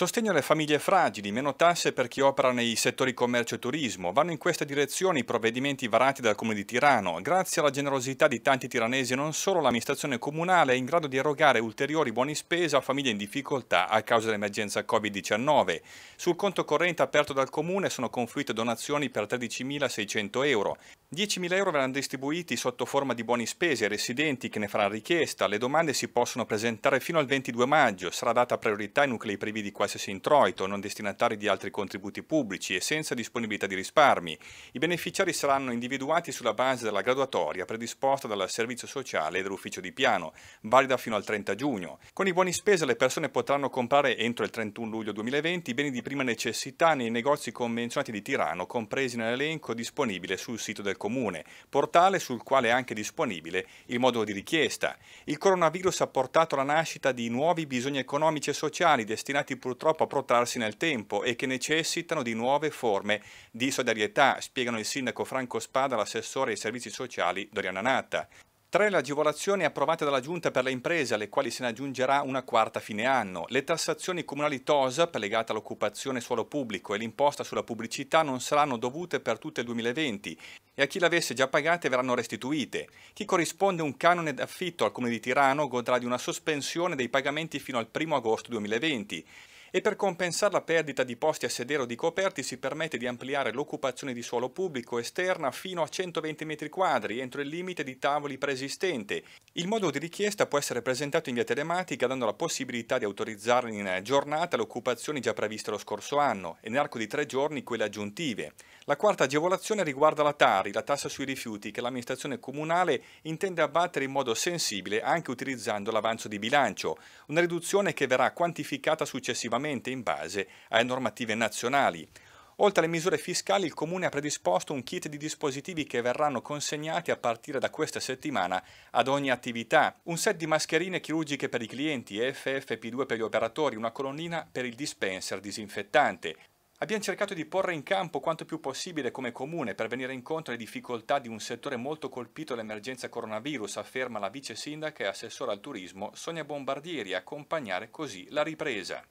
Sostegno alle famiglie fragili, meno tasse per chi opera nei settori commercio e turismo. Vanno in questa direzione i provvedimenti varati dal Comune di Tirano. Grazie alla generosità di tanti tiranesi non solo l'amministrazione comunale è in grado di erogare ulteriori buoni spese a famiglie in difficoltà a causa dell'emergenza Covid-19. Sul conto corrente aperto dal Comune sono confluite donazioni per 13.600 euro. 10.000 euro verranno distribuiti sotto forma di buoni spesi ai residenti che ne faranno richiesta. Le domande si possono presentare fino al 22 maggio. Sarà data priorità ai nuclei privi di qualsiasi introito, non destinatari di altri contributi pubblici e senza disponibilità di risparmi. I beneficiari saranno individuati sulla base della graduatoria predisposta dal Servizio Sociale e dall'Ufficio di Piano, valida fino al 30 giugno. Con i buoni spesi le persone potranno comprare entro il 31 luglio 2020 i beni di prima necessità nei negozi convenzionati di Tirano, compresi nell'elenco disponibile sul sito del comune, portale sul quale è anche disponibile il modulo di richiesta. Il coronavirus ha portato alla nascita di nuovi bisogni economici e sociali destinati purtroppo a protrarsi nel tempo e che necessitano di nuove forme di solidarietà, spiegano il sindaco Franco Spada l'assessore ai servizi sociali Doriana Natta. Tre le agevolazioni approvate dalla Giunta per le imprese, alle quali se ne aggiungerà una quarta a fine anno. Le tassazioni comunali TOSAP legate all'occupazione suolo pubblico e l'imposta sulla pubblicità non saranno dovute per tutto il 2020 e a chi le avesse già pagate verranno restituite. Chi corrisponde un canone d'affitto al Comune di Tirano godrà di una sospensione dei pagamenti fino al 1 agosto 2020 e per compensare la perdita di posti a sedere o di coperti si permette di ampliare l'occupazione di suolo pubblico esterna fino a 120 m2 entro il limite di tavoli preesistente. Il modo di richiesta può essere presentato in via telematica dando la possibilità di autorizzare in giornata le occupazioni già previste lo scorso anno e nell'arco di tre giorni quelle aggiuntive. La quarta agevolazione riguarda la Tari, la tassa sui rifiuti, che l'amministrazione comunale intende abbattere in modo sensibile anche utilizzando l'avanzo di bilancio, una riduzione che verrà quantificata successivamente esclusivamente in base alle normative nazionali. Oltre alle misure fiscali, il Comune ha predisposto un kit di dispositivi che verranno consegnati a partire da questa settimana ad ogni attività. Un set di mascherine chirurgiche per i clienti, FFP2 per gli operatori, una colonnina per il dispenser disinfettante. Abbiamo cercato di porre in campo quanto più possibile come comune per venire incontro alle difficoltà di un settore molto colpito dall'emergenza coronavirus, afferma la vice sindaca e assessora al turismo Sonia Bombardieri, accompagnare così la ripresa.